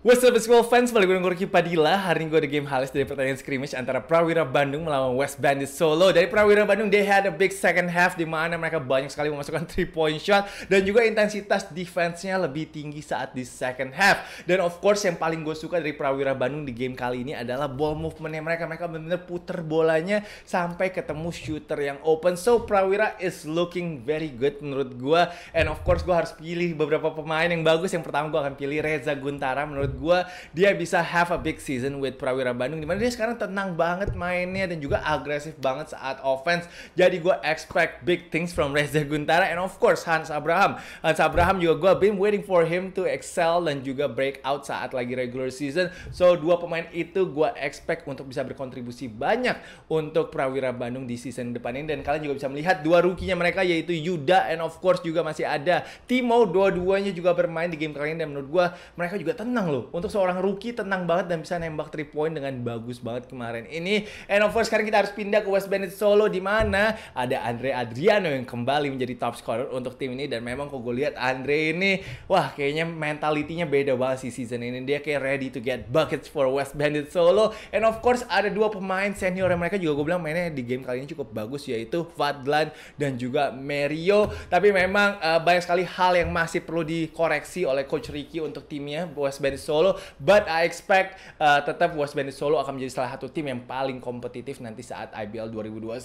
What's up, basketball fans? Balik gue Gorky Padilla. Hari ini gue ada game halus dari pertandingan scrimmage antara Prawira Bandung melawan West Bandit Solo. Dari Prawira Bandung, they had a big second half di mana mereka banyak sekali memasukkan 3 point shot dan juga intensitas defense-nya lebih tinggi saat di second half. Dan of course yang paling gue suka dari Prawira Bandung di game kali ini adalah ball movement-nya mereka. Mereka benar-benar puter bolanya sampai ketemu shooter yang open. So Prawira is looking very good menurut gue. And of course gue harus pilih beberapa pemain yang bagus. Yang pertama gue akan pilih Reza Guntara menurut menurut gue dia bisa have a big season with Prawira Bandung dimana dia sekarang tenang banget mainnya dan juga agresif banget saat offense jadi gue expect big things from Reza Guntara and of course Hans Abraham Hans Abraham juga gue been waiting for him to excel dan juga break out saat lagi regular season so dua pemain itu gue expect untuk bisa berkontribusi banyak untuk Prawira Bandung di season depan ini dan kalian juga bisa melihat dua rukinya mereka yaitu Yuda and of course juga masih ada Timo dua-duanya juga bermain di game kali ini dan menurut gue mereka juga tenang loh loh. Untuk seorang rookie tenang banget dan bisa nembak 3 point dengan bagus banget kemarin. Ini and of course sekarang kita harus pindah ke West Bandit Solo di mana ada Andre Adriano yang kembali menjadi top scorer untuk tim ini dan memang kok gue lihat Andre ini wah kayaknya mentalitinya beda banget sih season ini. Dia kayak ready to get buckets for West Bandit Solo and of course ada dua pemain senior yang mereka juga gue bilang mainnya di game kali ini cukup bagus yaitu Fadlan dan juga Mario. Tapi memang uh, banyak sekali hal yang masih perlu dikoreksi oleh coach Ricky untuk timnya West Bandit Solo Solo. But I expect uh, tetap West Bandit Solo akan menjadi salah satu tim yang paling kompetitif nanti saat IBL 2021.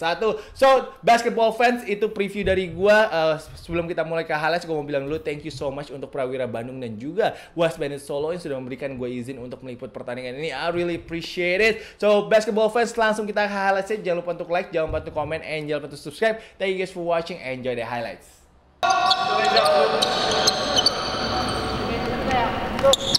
So, basketball fans itu preview dari gue Uh, sebelum kita mulai ke highlights, gua mau bilang dulu thank you so much untuk Prawira Bandung dan juga West Bandit Solo yang sudah memberikan gue izin untuk meliput pertandingan ini. I really appreciate it. So, basketball fans langsung kita ke ya. Jangan lupa untuk like, jangan lupa untuk komen, and jangan lupa untuk subscribe. Thank you guys for watching. Enjoy the highlights. Oh,